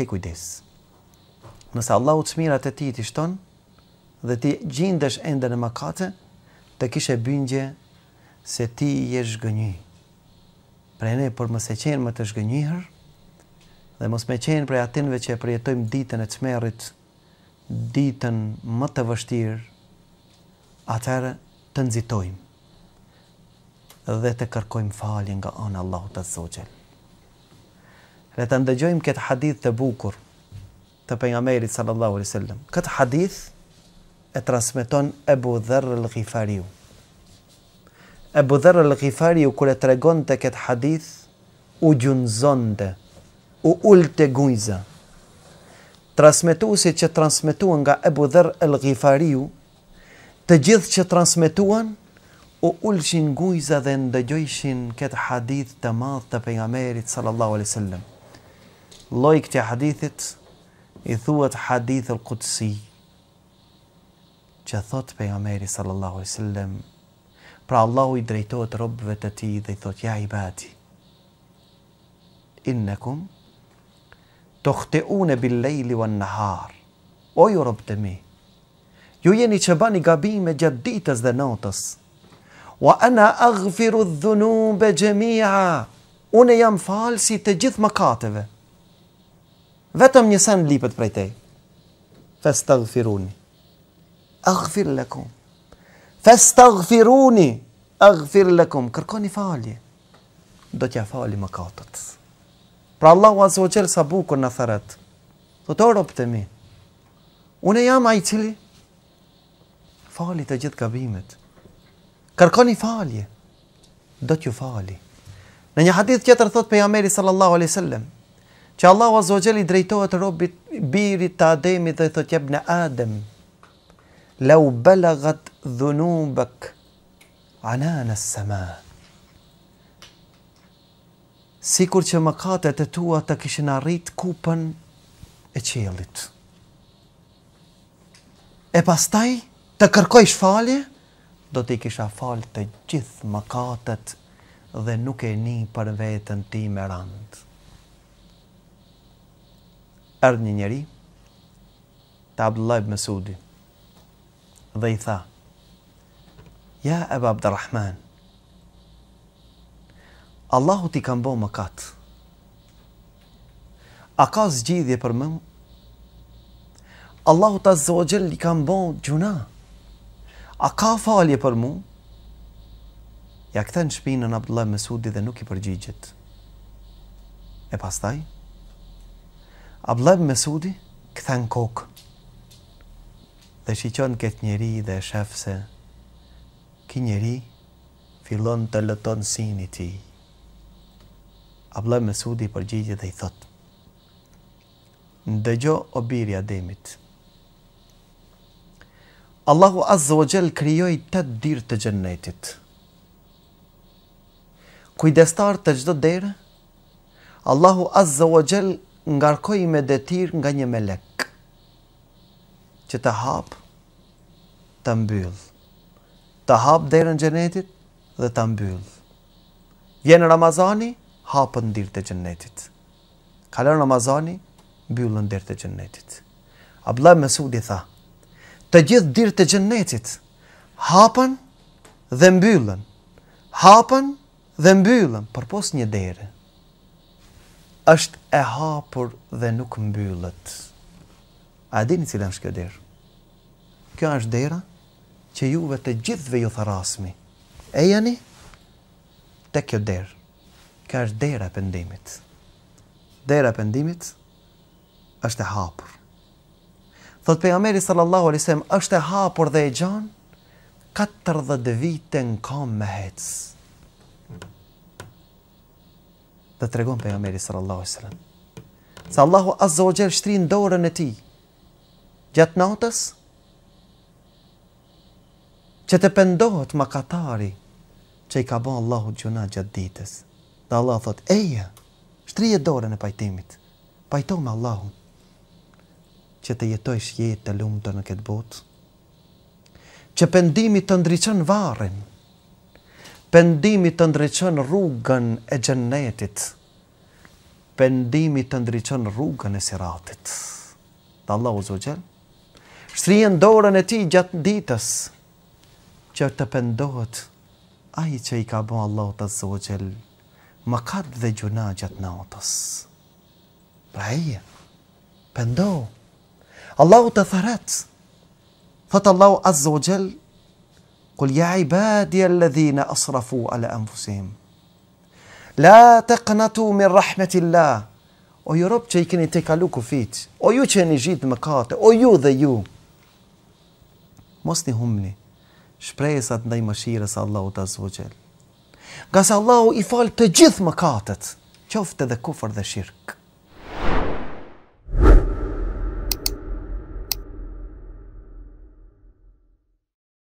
ke kujdes. Nëse Allahu të mirat e ti t'i shton, dhe ti gjindesh ende në makate, të kishe bëngje se ti je shgënjy. Pre ne, për mëse qenë më të shgënjyher, dhe mos me qenë prej atinve që e përjetojmë ditën e të smerit, ditën më të vështirë, atërë të nëzitojmë dhe të kërkojmë falje nga anë Allahu të zogjelë. Ne të ndëgjojmë këtë hadith të bukur të pejgamberit sallallahu alaihi wasallam. Këtë hadith e transmeton Abu Dharr al-Ghifari. Abu Dharr al-Ghifari kur e tregonte këtë hadith u gjunzonte, u ulte gujza. Transmetuesit që transmetuan nga Abu Dharr al-Ghifari, të gjithë që transmetuan u ulshin gujza dhe ndëgjojshin këtë hadith të madh të pejgamberit sallallahu alaihi wasallam. لويكتي حديثت يثوت حديث القدسي جثوت بيغمري صلى الله عليه وسلم برا الله يدريتوت رب وتتي ذيثوت يا عبادي إنكم تخطئون بالليل والنهار أوي رب دمي يو يني شباني قابيم جديتز دنوتس وأنا أغفر الذنوب جميعا أنا يام فالسي تجيث مكاتبه vetëm një sen lipët prej te. Fes të gëfiruni. A gëfir Fes të gëfiruni. A gëfir Kërko një falje. Do t'ja fali më katët. Pra Allah u azhë qërë sa bukur në thërët. Do të orë mi. Une jam a i cili. Fali të gjithë kabimet. Kërko një falje. Do t'ju fali. Në një hadith që tërë thot për Jameri sallallahu alai sallam që Allahu Azza wa Jalla i drejtohet robit birit të Ademit dhe thotë jep në Adem لو بلغت ذنوبك عنان السماء sikur që mëkatet e tua të kishin arrit kupën e qiejllit e pastaj të kërkosh falje do të kisha falë të gjithë mëkatet dhe nuk e një për veten tim me randë erdhë një njeri të Abdullah ibn Mesudi dhe i tha Ja, Ebu Abderrahman Allahu ti ka bo më katë A ka zgjidhje për më, Allahu ta zogjel i kanë bo gjuna A ka falje për mu? Ja këta në shpinë në Abdullah Mesudi dhe nuk i përgjigjit. E pastaj, Abdullah ibn Mesudi kthen kok. Dhe shiqon këtë njeri dhe shef se ki njeri fillon të lëton sinë i ti. Abdullah ibn Mesudi përgjigjet dhe i thotë Ndëgjo o biri Ademit. Allahu azza wa jall krijoi të dirë të xhennetit. Kujdestar të gjdo dere, Allahu Azza wa Gjell ngarkoj me detir nga një melek që të hap të mbyll të hap derën gjenetit dhe të mbyll vjenë Ramazani hapën dirë të gjenetit kalën Ramazani mbyllën dirë të gjenetit Abla Mesudi tha të gjithë dirë të gjenetit hapën dhe mbyllën hapën dhe mbyllën për posë një derë është e hapur dhe nuk mbyllët. A e dini cilën është kjo derë? Kjo është dera që juve të gjithve ju tharasmi. E jani të kjo derë. Kjo është dera e pëndimit. Dera e pëndimit është e hapur. Thot për Ameri sallallahu alisem është e hapur dhe e gjanë 40 vite në kam me hecë dhe të regon për nga meri sërë Se Allahu azza o gjelë dorën e ti, gjatë natës, që të pëndohët më katari, që i ka bo Allahu gjuna gjatë ditës. Dhe Allah thot, eja, shtri e dorën e pajtimit, pajto me Allahu, që të jetoj shjetë të lumë të në këtë botë, që pëndimit të ndryqën varen, pendimi të ndryqën rrugën e gjennetit, pendimi të ndryqën rrugën e siratit. Dhe Allah u zogjel, shtrien dorën e ti gjatë ditës, që të pendohet aji që i ka bo Allah të zogjel, më katë dhe gjuna gjatë otës. Pra eje, pendohet, Allah të thëretë, thëtë Allah azogjel, Kull ja i badi asrafu ala enfusim. La te kënatu mir rahmet illa. O ju robë që i keni te kalu kufit, o ju që gjithë më kate, o ju dhe ju. Mosni një humni, shprejësat ndaj më shire sa Allahu të zvogjel. Gaz Allahu i falë të gjithë më katët, qofte dhe kufër dhe shirkë.